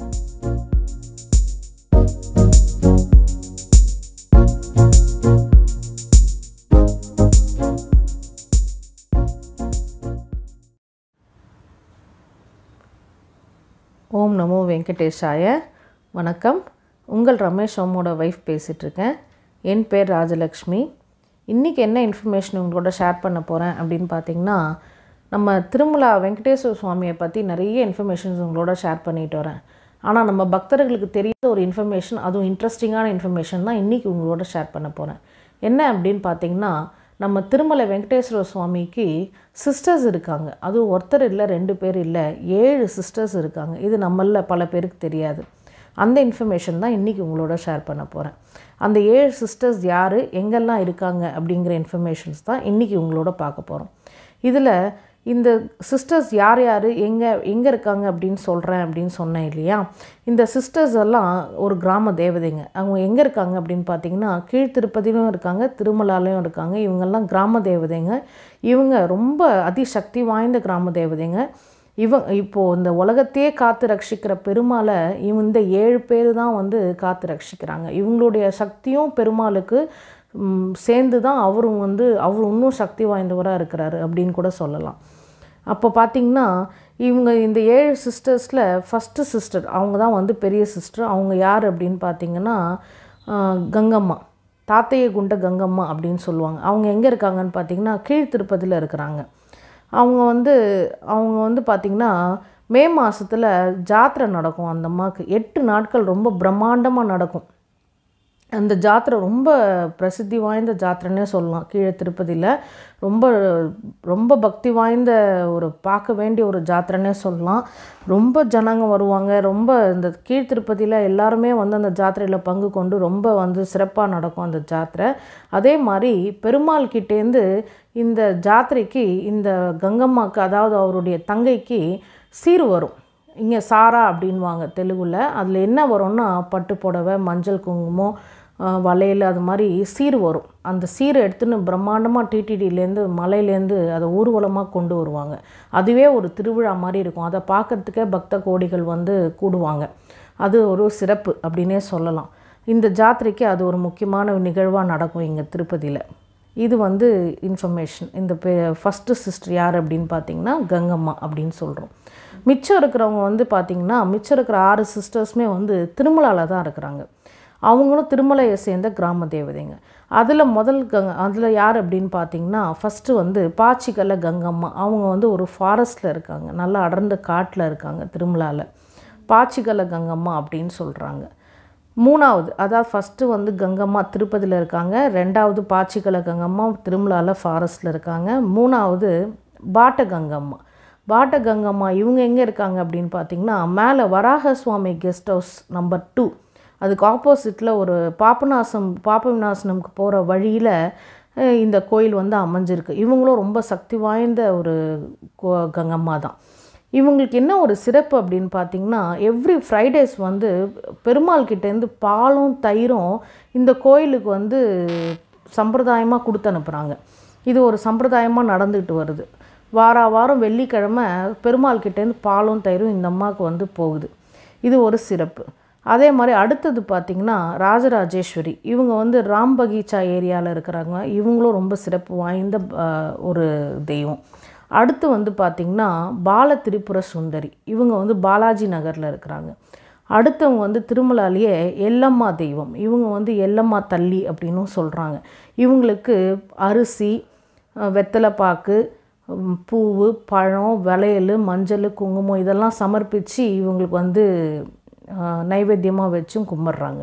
ஓம் நமோ வெங்கடேஷாய வணக்கம் உங்கள் ரமேஷ் அம்மோட ஒய்ஃப் பேசிகிட்ருக்கேன் என் பேர் ராஜலக்ஷ்மி இன்றைக்கி என்ன இன்ஃபர்மேஷன் உங்களோட ஷேர் பண்ண போகிறேன் அப்படின்னு பார்த்தீங்கன்னா நம்ம திருமலா வெங்கடேஸ்வர சுவாமியை பற்றி நிறைய இன்ஃபர்மேஷன்ஸ் உங்களோட ஷேர் பண்ணிட்டு வரேன் ஆனால் நம்ம பக்தர்களுக்கு தெரியாத ஒரு இன்ஃபர்மேஷன் அதுவும் இன்ட்ரெஸ்டிங்கான இன்ஃபர்மேஷன் தான் இன்றைக்கி உங்களோட ஷேர் பண்ண போகிறேன் என்ன அப்படின்னு பார்த்தீங்கன்னா நம்ம திருமலை வெங்கடேஸ்வர சுவாமிக்கு சிஸ்டர்ஸ் இருக்காங்க அதுவும் ஒருத்தர் இல்லை ரெண்டு பேர் இல்லை ஏழு சிஸ்டர்ஸ் இருக்காங்க இது நம்மளில் பல பேருக்கு தெரியாது அந்த இன்ஃபர்மேஷன் தான் இன்றைக்கி உங்களோட ஷேர் பண்ண போகிறேன் அந்த ஏழு சிஸ்டர்ஸ் யார் எங்கெல்லாம் இருக்காங்க அப்படிங்கிற இன்ஃபர்மேஷன்ஸ் தான் இன்றைக்கி உங்களோட பார்க்க போகிறோம் இதில் இந்த சிஸ்டர்ஸ் யார் யார் எங்கே எங்கே இருக்காங்க அப்படின்னு சொல்கிறேன் அப்படின்னு சொன்னேன் இல்லையா இந்த சிஸ்டர்ஸ் எல்லாம் ஒரு கிராம தேவதைங்க அவங்க எங்கே இருக்காங்க அப்படின்னு பார்த்தீங்கன்னா கீழ் இருக்காங்க திருமலாலையும் இருக்காங்க இவங்கெல்லாம் கிராம தேவதைங்க இவங்க ரொம்ப அதிசக்தி வாய்ந்த கிராம தேவதைங்க இவ இப்போது இந்த உலகத்தையே காத்து ரட்சிக்கிற பெருமாளை இந்த ஏழு பேர் தான் வந்து காத்து ரட்சிக்கிறாங்க இவங்களுடைய சக்தியும் பெருமாளுக்கு சேர்ந்து தான் அவரும் வந்து அவர் இன்னும் சக்தி வாய்ந்தவராக இருக்கிறாரு அப்படின்னு கூட சொல்லலாம் அப்போ பார்த்திங்கன்னா இவங்க இந்த ஏழு சிஸ்டர்ஸில் ஃபஸ்ட்டு சிஸ்டர் அவங்க தான் வந்து பெரிய சிஸ்டர் அவங்க யார் அப்படின்னு பார்த்திங்கன்னா கங்கம்மா தாத்தைய குண்ட கங்கம்மா அப்படின்னு சொல்லுவாங்க அவங்க எங்கே இருக்காங்கன்னு பார்த்திங்கன்னா கீழ் திருப்பதியில் இருக்கிறாங்க அவங்க வந்து அவங்க வந்து பார்த்திங்கன்னா மே மாதத்தில் ஜாத்திரை நடக்கும் அந்த அம்மாவுக்கு எட்டு நாட்கள் ரொம்ப பிரம்மாண்டமாக நடக்கும் அந்த ஜாத்திரை ரொம்ப பிரசித்தி வாய்ந்த ஜாத்திரன்னே சொல்லலாம் கீழே திருப்பதியில் ரொம்ப ரொம்ப பக்தி வாய்ந்த ஒரு பார்க்க வேண்டிய ஒரு ஜாத்திரனே சொல்லலாம் ரொம்ப ஜனங்க வருவாங்க ரொம்ப இந்த கீழ்த்திருப்பதியில் எல்லாருமே வந்து அந்த ஜாத்திரையில் பங்கு கொண்டு ரொம்ப வந்து சிறப்பாக நடக்கும் அந்த ஜாத்திரை அதே மாதிரி பெருமாள் கிட்டேருந்து இந்த ஜாத்திரைக்கு இந்த கங்கம்மாவுக்கு அதாவது அவருடைய தங்கைக்கு சீர் வரும் இங்கே சாரா அப்படின்வாங்க தெலுங்குல அதில் என்ன வரும்னா பட்டு புடவை மஞ்சள் குங்குமம் வளையல் அது மாதிரி சீர் வரும் அந்த சீரை எடுத்துன்னு பிரம்மாண்டமாக டிடிடியிலேருந்து மலையிலேருந்து அதை ஊர்வலமாக கொண்டு வருவாங்க அதுவே ஒரு திருவிழா மாதிரி இருக்கும் அதை பார்க்குறதுக்கே பக்த கோடிகள் வந்து கூடுவாங்க அது ஒரு சிறப்பு அப்படின்னே சொல்லலாம் இந்த ஜாத்திரைக்கு அது ஒரு முக்கியமான நிகழ்வாக நடக்கும் இங்கே திருப்பதியில் இது வந்து இன்ஃபர்மேஷன் இந்த பே ஃபஸ்ட்டு சிஸ்டர் யார் அப்படின்னு பார்த்தீங்கன்னா கங்கம்மா அப்படின்னு சொல்கிறோம் மிச்சம் இருக்கிறவங்க வந்து பார்த்திங்கன்னா மிச்சம் இருக்கிற ஆறு சிஸ்டர்ஸுமே வந்து திருமலாவில் தான் இருக்கிறாங்க அவங்களும் திருமலையை சேர்ந்த கிராம தேவதைங்க அதில் முதல் கங் அதில் யார் அப்படின்னு பார்த்தீங்கன்னா ஃபஸ்ட்டு வந்து பாச்சிக்கல்ல கங்கம்மா அவங்க வந்து ஒரு ஃபாரஸ்ட்டில் இருக்காங்க நல்லா அடர்ந்த காட்டில் இருக்காங்க திருமலாவில் பாச்சிக்கல்ல கங்கம்மா அப்படின்னு சொல்கிறாங்க மூணாவது அதாவது ஃபஸ்ட்டு வந்து கங்கம்மா திருப்பதியில் இருக்காங்க ரெண்டாவது பாச்சிக்கல கங்கம்மா திருமலாவில் ஃபாரஸ்ட்டில் இருக்காங்க மூணாவது பாட்ட கங்கம்மா பாட்ட கங்கம்மா இவங்க எங்கே இருக்காங்க அப்படின்னு பார்த்தீங்கன்னா மேலே Varaha Swami guest house number two அதுக்கு ஆப்போசிட்டில் ஒரு பாபநாசம் பாப விநாசனமுக்கு போகிற வழியில் இந்த கோயில் வந்து அமைஞ்சிருக்கு இவங்களும் ரொம்ப சக்தி வாய்ந்த ஒரு கோ கங்கம்மா தான் இவங்களுக்கு என்ன ஒரு சிறப்பு அப்படின்னு பார்த்தீங்கன்னா எவ்ரி ஃப்ரைடேஸ் வந்து பெருமாள் கிட்டேருந்து பாலும் தயிரும் இந்த கோயிலுக்கு வந்து சம்பிரதாயமாக கொடுத்து அனுப்புகிறாங்க இது ஒரு சம்பிரதாயமாக நடந்துக்கிட்டு வருது வார வாரம் வெள்ளிக்கிழமை பெருமாள் கிட்டேருந்து பாலும் தயிரும் இந்த அம்மாவுக்கு வந்து போகுது இது ஒரு சிறப்பு அதே மாதிரி அடுத்தது பார்த்திங்கன்னா ராஜராஜேஸ்வரி இவங்க வந்து ராம் பகீச்சா ஏரியாவில் இருக்கிறாங்க இவங்களும் ரொம்ப சிறப்பு வாய்ந்த ஒரு தெய்வம் அடுத்து வந்து பார்த்திங்கன்னா பால திரிபுர சுந்தரி இவங்க வந்து பாலாஜி நகரில் இருக்கிறாங்க அடுத்தவங்க வந்து திருமலாலேயே எல்லம்மா தெய்வம் இவங்க வந்து எல்லம்மா தள்ளி அப்படின்னும் சொல்கிறாங்க இவங்களுக்கு அரிசி வெத்தலைப்பாக்கு பூவு பழம் வளையல் மஞ்சள் குங்குமம் இதெல்லாம் சமர்ப்பித்து இவங்களுக்கு வந்து நைவேத்தியமாக வச்சும் கும்பிட்றாங்க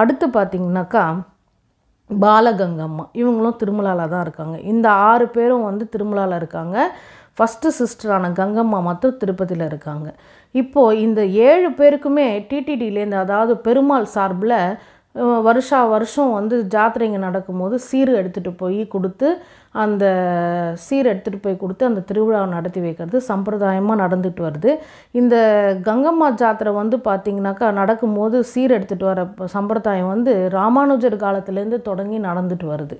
அடுத்து பார்த்திங்கனாக்கா பாலகங்கம்மா இவங்களும் திருமலாவில் தான் இருக்காங்க இந்த ஆறு பேரும் வந்து திருமலாவில் இருக்காங்க ஃபஸ்ட்டு சிஸ்டரான கங்கம்மா மட்டும் திருப்பதியில் இருக்காங்க இப்போது இந்த ஏழு பேருக்குமே டிடிடியிலேருந்து அதாவது பெருமாள் சார்பில் வருஷா வருஷம் வந்து ஜாத்திரைங்க நடக்கும்போது சீர் எடுத்துகிட்டு போய் கொடுத்து அந்த சீர் எடுத்துகிட்டு போய் கொடுத்து அந்த திருவிழாவை நடத்தி வைக்கிறது சம்பிரதாயமாக நடந்துட்டு வருது இந்த கங்கம்மா ஜாத்திரை வந்து பார்த்திங்கனாக்கா நடக்கும்போது சீர் எடுத்துகிட்டு வர சம்பிரதாயம் வந்து ராமானுஜர் காலத்துலேருந்து தொடங்கி நடந்துட்டு வருது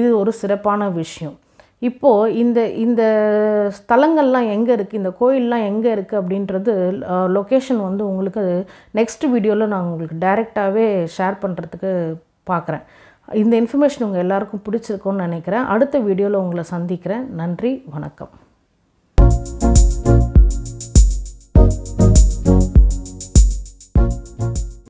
இது ஒரு சிறப்பான விஷயம் இப்போது இந்த இந்த ஸ்தலங்கள்லாம் எங்கே இருக்குது இந்த கோயில்லாம் எங்கே இருக்குது அப்படின்றது லொக்கேஷன் வந்து உங்களுக்கு நெக்ஸ்ட் வீடியோவில் நான் உங்களுக்கு டைரெக்டாகவே ஷேர் பண்ணுறதுக்கு பார்க்குறேன் இந்த இன்ஃபர்மேஷன் உங்கள் எல்லாருக்கும் பிடிச்சிருக்கோன்னு நினைக்கிறேன் அடுத்த வீடியோவில் உங்களை சந்திக்கிறேன் நன்றி வணக்கம்